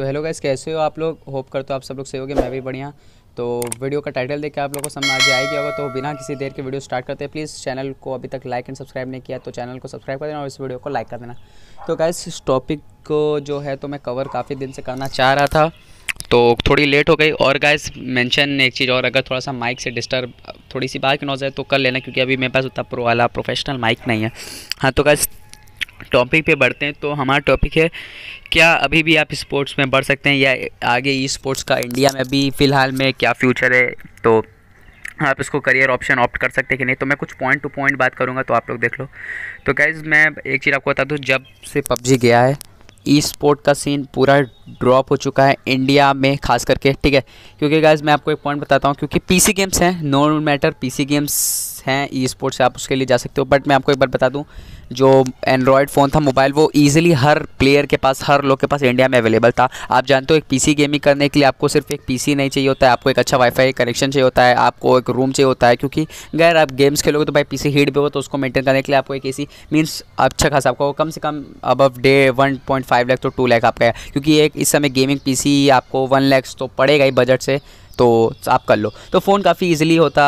तो hello guys कैसे हो आप लोग होप कर तो आप सब लोग सही होगे मैं भी बढ़िया तो वीडियो का टाइटल देख के आप लोगों को समझ आ जाएगी होगा तो बिना किसी देर के वीडियो स्टार्ट करते हैं प्लीज़ चैनल को अभी तक लाइक एंड सब्सक्राइब नहीं किया तो चैनल को सब्सक्राइब कर देना और इस वीडियो को लाइक कर देना तो गाइस इस टॉपिक को जो है तो मैं कवर काफ़ी दिन से करना चाह रहा था तो थोड़ी लेट हो गई और गाइस मेंशन एक चीज़ और अगर थोड़ा सा माइक से डिस्टर्ब थोड़ी सी बाहर की नॉज है तो कर लेना क्योंकि अभी मेरे पास उतना प्रो वाला प्रोफेशनल माइक नहीं है हाँ तो गाइस टॉपिक पे बढ़ते हैं तो हमारा टॉपिक है क्या अभी भी आप स्पोर्ट्स में बढ़ सकते हैं या आगे ई स्पोर्ट्स का इंडिया में अभी फ़िलहाल में क्या फ्यूचर है तो आप इसको करियर ऑप्शन ऑप्ट कर सकते हैं कि नहीं तो मैं कुछ पॉइंट टू पॉइंट बात करूँगा तो आप लोग देख लो तो गाइज़ मैं एक चीज़ आपको बता दूँ जब से पबजी गया है ई स्पोर्ट का सीन पूरा ड्रॉप हो चुका है इंडिया में खास करके ठीक है क्योंकि गाइज मैं आपको एक पॉइंट बताता हूँ क्योंकि पीसी गेम्स हैं नो मैटर पीसी गेम्स हैं ई स्पोर्ट्स से आप उसके लिए जा सकते हो बट मैं आपको एक बार बता दूँ जो एंड्रॉयड फ़ोन था मोबाइल वो ईजिली हर प्लेयर के पास हर लोग के पास इंडिया में अवेलेबल था आप जानते हो एक पीसी गेमिंग करने के लिए आपको सिर्फ एक पीसी नहीं चाहिए होता है आपको एक अच्छा वाईफाई कनेक्शन चाहिए होता है आपको एक रूम चाहिए होता है क्योंकि अगर आप गेम्स खेलोगे तो भाई सी हीट भी हो तो उसको मेंटेन करने के लिए आपको एक ए मीन्स अच्छा खासा आपको कम से कम above the one point five lakh तो टू लैख आपका है क्योंकि एक इस समय गेमिंग सी आपको वन लैक्स तो पड़ेगा ही बजट से तो आप कर लो तो फ़ोन काफ़ी ईजिली होता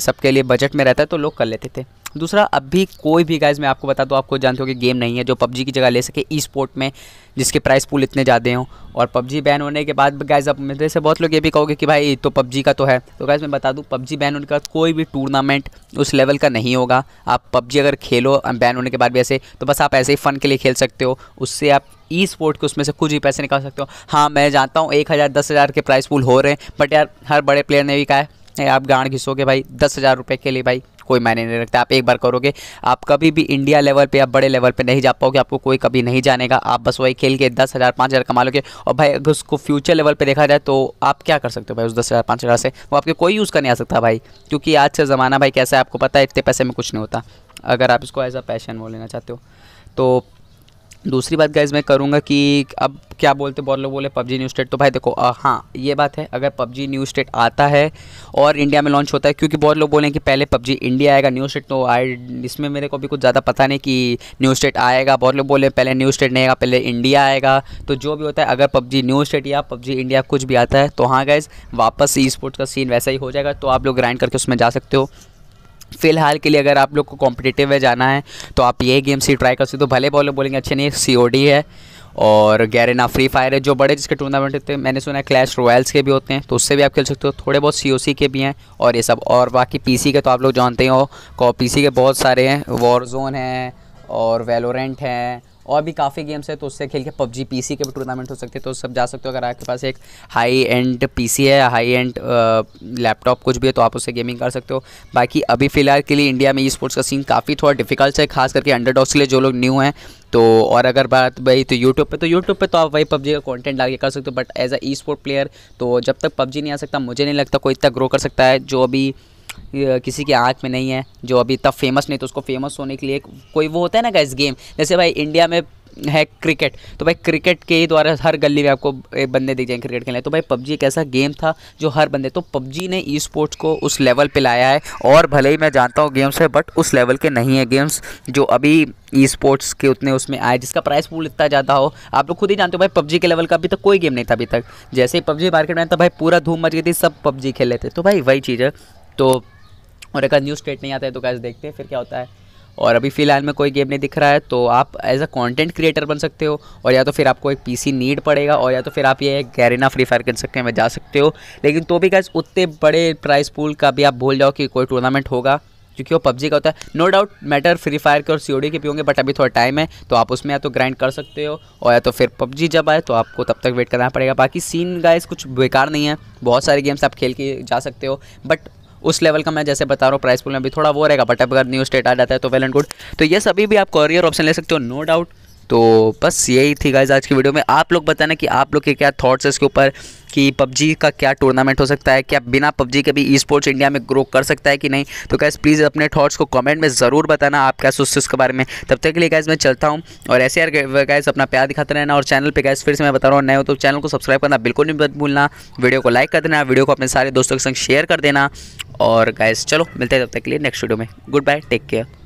सबके लिए बजट में रहता है तो लोग कर लेते थे दूसरा अभी कोई भी गाइज मैं आपको बता दूँ आपको जानते हो कि गेम नहीं है जो पबजी की जगह ले सके ई स्पोर्ट में जिसके प्राइस पूल इतने ज़्यादा हों और पबजी बैन होने के बाद गाइज अब मेरे से बहुत लोग ये भी कहोगे कि भाई तो पबजी का तो है तो गाइज मैं बता दूँ पबजी बैन होने के बाद कोई भी टूर्नामेंट उस लेवल का नहीं होगा आप पबजी अगर खेलो बैन होने के बाद भी ऐसे तो बस आप ऐसे ही फ़न के लिए खेल सकते हो उससे आप ई स्पोर्ट के उसमें से खुद ही पैसे निकाल सकते हो हाँ मैं जानता हूँ एक हज़ार दस हज़ार के प्राइस पूल हो रहे हैं बट यार हर बड़े प्लेयर ने भी कहा है आप गाड़ घिसोगे भाई दस हज़ार रुपये के लिए भाई कोई मायने नहीं रखता आप एक बार करोगे आप कभी भी इंडिया लेवल पे आप बड़े लेवल पे नहीं जा पाओगे आपको कोई कभी नहीं जानेगा आप बस वही खेल के दस हज़ार पाँच हज़ार कमा लोगे और भाई अगर उसको फ्यूचर लेवल पे देखा जाए तो आप क्या कर सकते हो भाई उस दस हज़ार पाँच हज़ार से वो आपके कोई यूज़ नहीं आ सकता भाई क्योंकि आज का ज़माना भाई कैसा है आपको पता है इतने पैसे में कुछ नहीं होता अगर आप इसको एज अ पैशन वो लेना चाहते हो तो दूसरी बात गाइज मैं करूँगा कि अब क्या बोलते बहुत लोग बोले पबजी न्यू स्टेट तो भाई देखो आ, हाँ ये बात है अगर पबजी न्यू स्टेट आता है और इंडिया में लॉन्च होता है क्योंकि बहुत लोग बोले कि पहले पबजी इंडिया आएगा न्यू स्टेट तो आए इसमें मेरे को भी कुछ ज़्यादा पता नहीं कि न्यू स्टेट आएगा बहुत लोग बोले पहले न्यू स्टेट नहीं आएगा पहले इंडिया आएगा तो जो भी होता है अगर पबजी न्यू स्टेट या पबजी इंडिया कुछ भी आता है तो हाँ गाइज़ वापस ई स्पोर्ट्स का सीन वैसा ही हो जाएगा तो आप लोग ग्राइंड करके उसमें जा सकते हो फिलहाल के लिए अगर आप लोग को कॉम्पिटिटिव में जाना है तो आप ये गेम सी ट्राई कर सकते हो तो भले बोले बोलेंगे अच्छे नहीं सी ओ डी है और गैरेना फ्री फायर है जो बड़े जिसके टूर्नामेंट होते हैं मैंने सुना है क्लैश रॉयल्स के भी होते हैं तो उससे भी आप खेल सकते हो थोड़े बहुत सी के भी हैं और ये सब और बाकी पी के तो आप लोग जानते ही हो पी के बहुत सारे हैं वॉर जोन हैं और वेलोरेंट हैं और भी काफ़ी गेम्स है तो उससे खेल के पबजी पी के भी टूर्नामेंट हो सकते हैं तो सब जा सकते हो अगर आपके पास एक हाई एंड पी है हाई एंड लैपटॉप कुछ भी है तो आप उससे गेमिंग कर सकते हो बाकी अभी फिलहाल के लिए इंडिया में ई स्पोर्ट्स का सीन काफ़ी थोड़ा डिफिकल्ट है खास करके अंडर के लिए जो लोग न्यू हैं तो और अगर बात भाई तो यूट्यूब पे तो यूट्यूब पे तो आप वही PUBG का कंटेंट डाल के कर सकते हो but as a esport player तो जब तक पबजी नहीं आ सकता मुझे नहीं लगता कोई इतना ग्रो कर सकता है जो अभी किसी के आँख में नहीं है जो अभी तब फेमस नहीं तो उसको फेमस होने के लिए कोई वो होता है ना गैस गेम जैसे भाई इंडिया में है क्रिकेट तो भाई क्रिकेट के ही द्वारा हर गली में आपको एक बंदे दिख जाएंगे क्रिकेट खेलने तो भाई पबजी एक ऐसा गेम था जो हर बंदे तो पबजी ने ई स्पोर्ट्स को उस लेवल पे लाया है और भले ही मैं जानता हूँ गेम्स है बट उस लेवल के नहीं है गेम्स जो अभी ई स्पोर्ट्स के उतने उसमें आए जिसका प्राइस पूल इतना ज़्यादा हो आप लोग खुद ही जानते हो भाई पबजी के लेवल का अभी तक कोई गेम नहीं था अभी तक जैसे ही पबजी मार्केट में आया भाई पूरा धूम मच गई थी सब पबजी खेल लेते तो भाई वही चीज़ है तो और अगर न्यू स्टेट नहीं आता है तो कैसे देखते हैं फिर क्या होता है और अभी फ़िलहाल में कोई गेम नहीं दिख रहा है तो आप एज अ कंटेंट क्रिएटर बन सकते हो और या तो फिर आपको एक पीसी नीड पड़ेगा और या तो फिर आप ये गैरिना फ्री फायर कर सकते हैं में जा सकते हो लेकिन तो भी कैसे उतने बड़े प्राइस पूल का भी आप भूल जाओ कि कोई टूर्नामेंट होगा क्योंकि वो पबजी का होता है no doubt matter free fire के और सी के भी होंगे बट अभी थोड़ा टाइम है तो आप उसमें या तो ग्राइंड कर सकते हो और या तो फिर पबजी जब आए तो आपको तब तक वेट करना पड़ेगा बाकी सीन गाइस कुछ बेकार नहीं है बहुत सारे गेम्स आप खेल के जा सकते हो बट उस लेवल का मैं जैसे बता रहा हूँ प्राइस पुल में भी थोड़ा वो रहेगा बट अगर न्यू स्टेट आ जाता है तो वेल एंड गुड तो ये सभी भी आप कॉरियर ऑप्शन ले सकते हो नो डाउट तो बस यही थी गाइज आज की वीडियो में आप लोग बताना कि आप लोग के क्या थॉट्स है इसके ऊपर कि पबजी का क्या टूर्नामेंट हो सकता है क्या बिना पबजी के भी ई स्पोर्ट्स इंडिया में ग्रो कर सकता है कि नहीं तो गैस प्लीज़ अपने थॉट्स को कमेंट में ज़रूर बताना आप क्या सोचते इसके बारे में तब तक के लिए गैस मैं चलता हूँ और ऐसे यार गैस अपना प्यार दिखाते रहना और चैनल पर गैस फिर से मैं बता रहा हूँ नए हो तो चैनल को सब्सक्राइब करना बिल्कुल नहीं भूलना वीडियो को लाइक कर देना वीडियो को अपने सारे दोस्तों के संग शेयर कर देना और गाइस चलो मिलते हैं तब तक के लिए नेक्स्ट वीडियो में गुड बाय टेक केयर